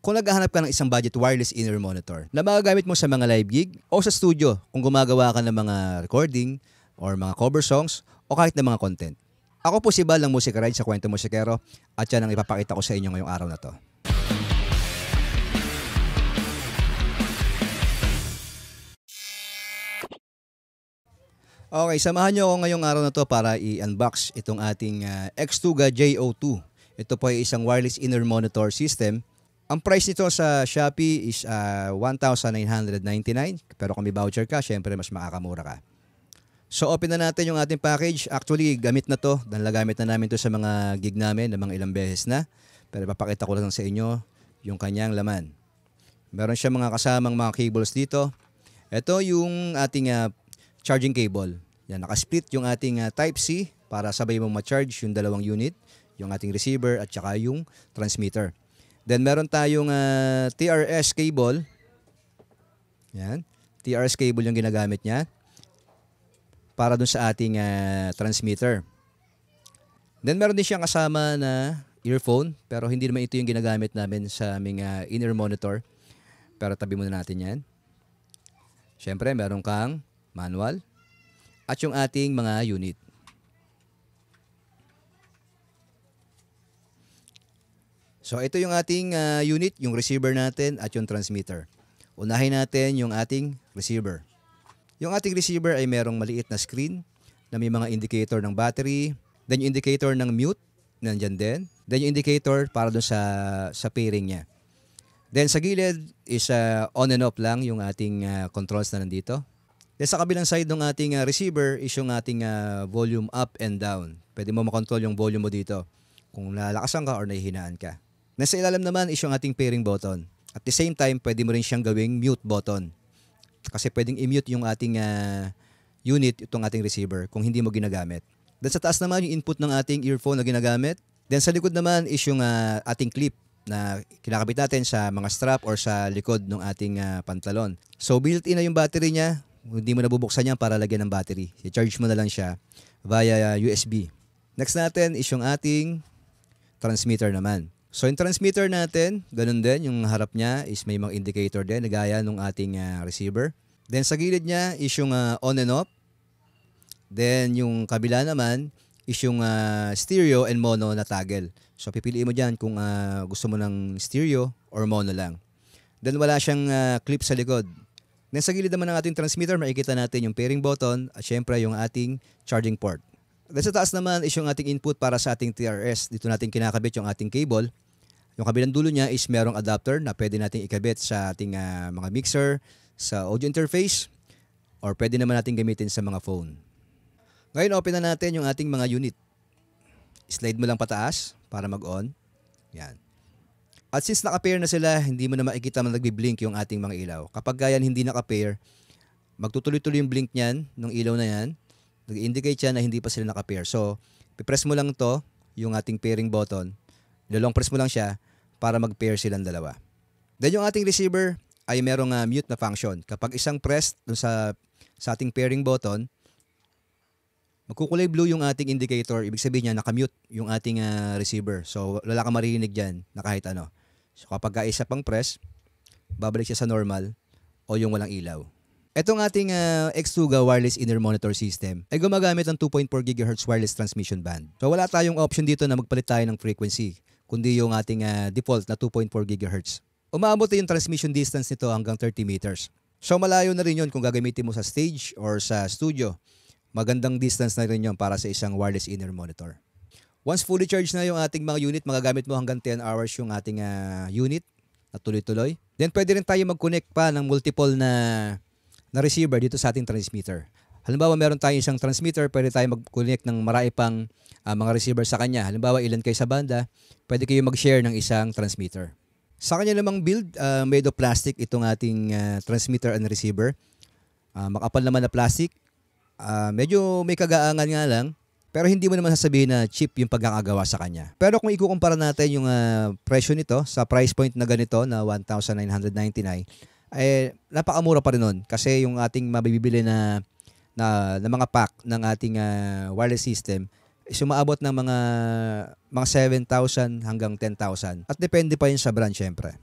kung naghahanap ka ng isang budget wireless in-ear monitor na magagamit mo sa mga live gig o sa studio kung gumagawa ka ng mga recording or mga cover songs o kahit na mga content. Ako po si Bal ng Musika Ride sa Kwento Musikero at yan ang ipapakita ko sa inyo ngayong araw na to. Okay, samahan nyo ako ngayong araw na to para i-unbox itong ating uh, ah, X2GA JO2. Ito po ay isang wireless inner monitor system ang price nito sa Shopee is uh, ah, 1,999 pero kung may voucher ka, syempre mas makakamura ka. So open na natin yung ating package. Actually, gamit na to. Nalagamit na namin to sa mga gig namin na mga ilang beses na. Pero papakita ko lang sa inyo yung kanyang laman. Meron siya mga kasamang mga cables dito. Ito yung ating uh, charging cable. Yan, nakasplit yung ating uh, Type-C para sabay mong ma-charge yung dalawang unit, yung ating receiver at saka yung transmitter. Then meron tayong uh, ah, TRS cable. Yan. TRS cable yung ginagamit niya para dun sa ating uh, transmitter. Then meron din siyang kasama na earphone pero hindi naman ito yung ginagamit namin sa aming uh, ah, in-ear monitor. Pero tabi muna natin yan. Siyempre, meron kang manual at yung ating mga unit. So ito yung ating uh, unit, yung receiver natin at yung transmitter. Unahin natin yung ating receiver. Yung ating receiver ay merong maliit na screen na may mga indicator ng battery, then yung indicator ng mute, nandiyan din. Then yung indicator para dun sa, sa pairing niya. Then sa gilid is uh, on and off lang yung ating uh, controls na nandito. Then sa kabilang side ng ating uh, receiver is yung ating uh, volume up and down. Pwede mo makontrol yung volume mo dito kung lalakasan ka or nahihinaan ka. Nasa ilalim naman is yung ating pairing button. At the same time, pwede mo rin siyang gawing mute button. Kasi pwedeng i-mute yung ating uh, unit, itong ating receiver, kung hindi mo ginagamit. Then sa taas naman, yung input ng ating earphone na ginagamit. Then sa likod naman is yung uh, ating clip na kinakabit natin sa mga strap or sa likod ng ating uh, pantalon. So built-in na yung battery niya. Hindi mo nabubuksan yan para lagyan ng battery. I-charge mo na lang siya via USB. Next natin is yung ating transmitter naman. So yung transmitter natin, ganun din, yung harap niya is may mga indicator din, nagaya nung ating uh, receiver. Then sa gilid niya is yung uh, on and off. Then yung kabila naman is yung uh, stereo and mono na toggle. So pipiliin mo dyan kung uh, gusto mo ng stereo or mono lang. Then wala siyang uh, clip sa likod. Then sa gilid naman ng ating transmitter, makikita natin yung pairing button at syempre yung ating charging port. Sa taas naman is yung ating input para sa ating TRS. Dito natin kinakabit yung ating cable. Yung kabilang dulo niya is merong adapter na pwede natin ikabit sa ating uh, mga mixer, sa audio interface, or pwede naman natin gamitin sa mga phone. Ngayon, open na natin yung ating mga unit. Slide mo lang pataas para mag-on. Yan. At since naka-pair na sila, hindi mo na makikita na nagbi-blink yung ating mga ilaw. Kapag ganyan hindi naka-pair, magtutuloy-tuloy yung blink niyan, ng ilaw na yan. Nag-indicate siya na hindi pa sila naka-pair. So, pipress mo lang to yung ating pairing button. Ilalong press mo lang siya para mag-pair silang dalawa. Then yung ating receiver ay merong uh, mute na function. Kapag isang press dun sa, sa ating pairing button, magkukulay blue yung ating indicator. Ibig sabihin niya, nakamute yung ating uh, receiver. So, wala kang maririnig dyan na kahit ano. So, kapag isa pang press, babalik siya sa normal o yung walang ilaw. Itong ating uh, ah, Xtuga wireless inner monitor system ay gumagamit ng 2.4 GHz wireless transmission band. So wala tayong option dito na magpalit tayo ng frequency, kundi yung ating uh, default na 2.4 GHz. Umaabot yung transmission distance nito hanggang 30 meters. So malayo na rin yun kung gagamitin mo sa stage or sa studio. Magandang distance na rin yun para sa isang wireless inner monitor. Once fully charged na yung ating mga unit, magagamit mo hanggang 10 hours yung ating uh, unit na tuloy-tuloy. Then pwede rin tayo mag-connect pa ng multiple na na receiver dito sa ating transmitter. Halimbawa, meron tayong isang transmitter, pwede tayong mag-connect ng marami pang uh, mga receiver sa kanya. Halimbawa, ilan kayo sa banda, pwede kayo mag-share ng isang transmitter. Sa kanya namang build, uh, made of plastic itong ating uh, transmitter and receiver. Uh, makapal naman na plastic. Uh, medyo may kagaangan nga lang, pero hindi mo naman sasabihin na cheap yung pagkakagawa sa kanya. Pero kung ikukumpara natin yung uh, presyo nito sa price point na ganito na 1,999, eh, napakamura pa rin nun. Kasi yung ating mabibili na, na, na mga pack ng ating uh, wireless system, sumaabot ng mga mga 7,000 hanggang 10,000. At depende pa yun sa brand syempre.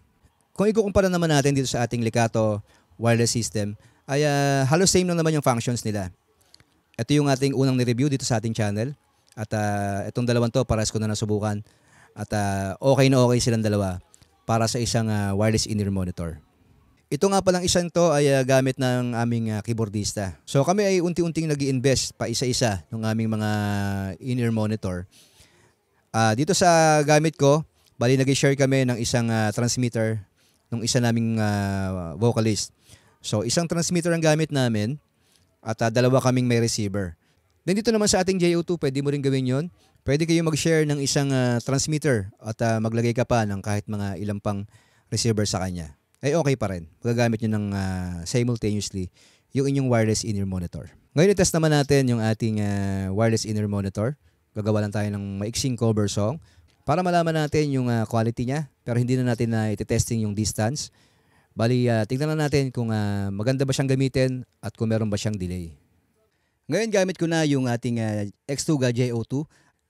Kung ikukumpara naman natin dito sa ating Likato wireless system, ay uh, halos same lang naman yung functions nila. Ito yung ating unang ni-review dito sa ating channel. At uh, itong dalawang to, para ko na nasubukan. At uh, okay na okay silang dalawa para sa isang uh, wireless in-ear monitor. Ito nga palang isang to ay uh, gamit ng aming uh, keyboardista. So kami ay unti-unting nag invest pa isa-isa ng aming mga in-ear monitor. Uh, dito sa gamit ko, bali nag-share kami ng isang uh, transmitter ng isa naming uh, vocalist. So isang transmitter ang gamit namin at uh, dalawa kaming may receiver. Then dito naman sa ating JO2, pwede mo rin gawin yon. Pwede kayo mag-share ng isang uh, transmitter at uh, maglagay ka pa ng kahit mga ilang pang receiver sa kanya ay okay pa rin. Magagamit nyo ng uh, simultaneously yung inyong wireless in-ear monitor. Ngayon, itest naman natin yung ating uh, wireless in-ear monitor. Gagawa lang tayo ng maiksing cover song para malaman natin yung uh, quality niya pero hindi na natin na uh, itetesting yung distance. Bali, uh, tignan na natin kung uh, maganda ba siyang gamitin at kung meron ba siyang delay. Ngayon, gamit ko na yung ating uh, X2 GA JO2.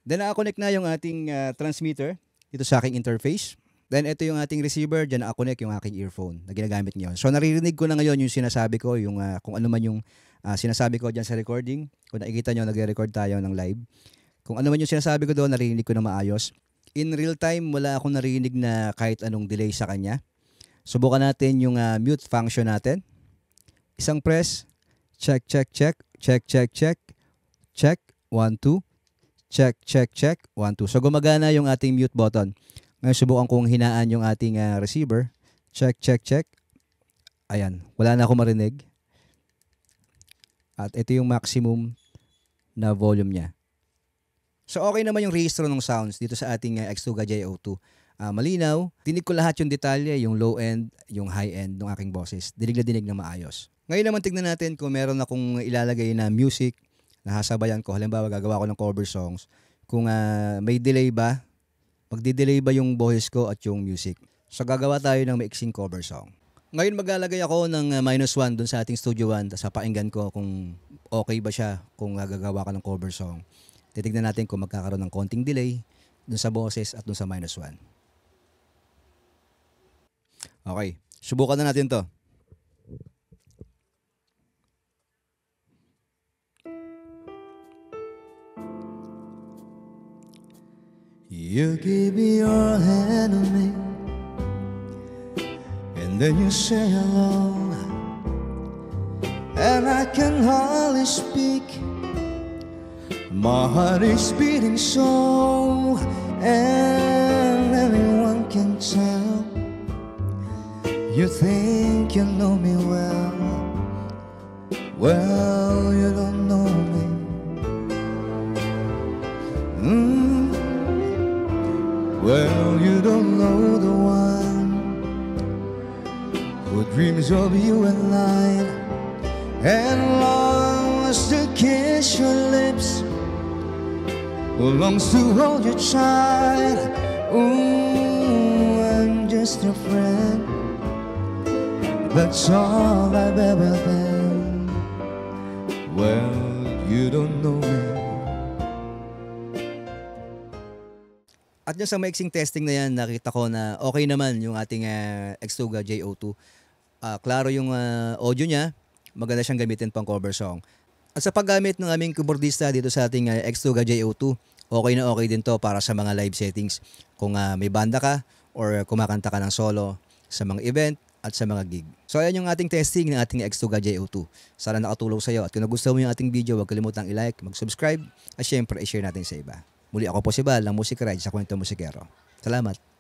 Then, na-connect na yung ating uh, transmitter dito sa aking interface. Then ito yung ating receiver, diyan ako connect yung aking earphone na ginagamit ngayon. So naririnig ko na ngayon yung sinasabi ko, yung uh, kung ano man yung uh, sinasabi ko diyan sa recording. Kung nakikita niyo nagre-record tayo ng live. Kung ano man yung sinasabi ko doon, naririnig ko na maayos. In real time, wala akong naririnig na kahit anong delay sa kanya. Subukan natin yung uh, mute function natin. Isang press, check, check, check, check, check, check, check, 1, 2, check, check, check, 1, 2. So gumagana yung ating mute button. Uh, subukan kong hinaan yung ating uh, receiver. Check, check, check. Ayan, wala na akong marinig. At ito yung maximum na volume niya. So okay naman yung registro ng sounds dito sa ating uh, X2 JO2. Uh, malinaw, dinig ko lahat yung detalye, yung low end, yung high end ng aking boses. Dinig na dinig na maayos. Ngayon naman tignan natin kung meron akong ilalagay na music na hasabayan ko. Halimbawa, gagawa ko ng cover songs. Kung uh, may delay ba Magdi-delay ba yung boses ko at yung music? So gagawa tayo ng maiksing cover song. Ngayon maglalagay ako ng uh, minus one dun sa ating Studio One tapos papakinggan ko kung okay ba siya kung gagawa ka ng cover song. Titignan natin kung magkakaroon ng konting delay dun sa boses at dun sa minus one. Okay, subukan na natin to. You give me your hand to me, and then you say hello, and I can hardly speak. My heart is beating so, and everyone can tell. You think you know me well, well, you don't. Well, you don't know the one who dreams of you at night and longs to kiss your lips, who longs to hold your child. Ooh, I'm just a friend. That's all I've ever been. Well, you don't know me. at yung sa mixing testing na yan, nakita ko na okay naman yung ating uh, ah, Xtuga JO2. Uh, ah, klaro yung uh, audio niya, maganda siyang gamitin pang cover song. At sa paggamit ng aming keyboardista dito sa ating uh, Xtuga JO2, okay na okay din to para sa mga live settings. Kung uh, may banda ka or kumakanta ka ng solo sa mga event at sa mga gig. So ayan yung ating testing ng ating Xtuga JO2. Sana nakatulong sa iyo at kung nagustuhan mo yung ating video, huwag kalimutang i-like, mag-subscribe at syempre i-share natin sa iba. Muli ako po si Bal ng Music Ride sa Kwento Musikero. Salamat.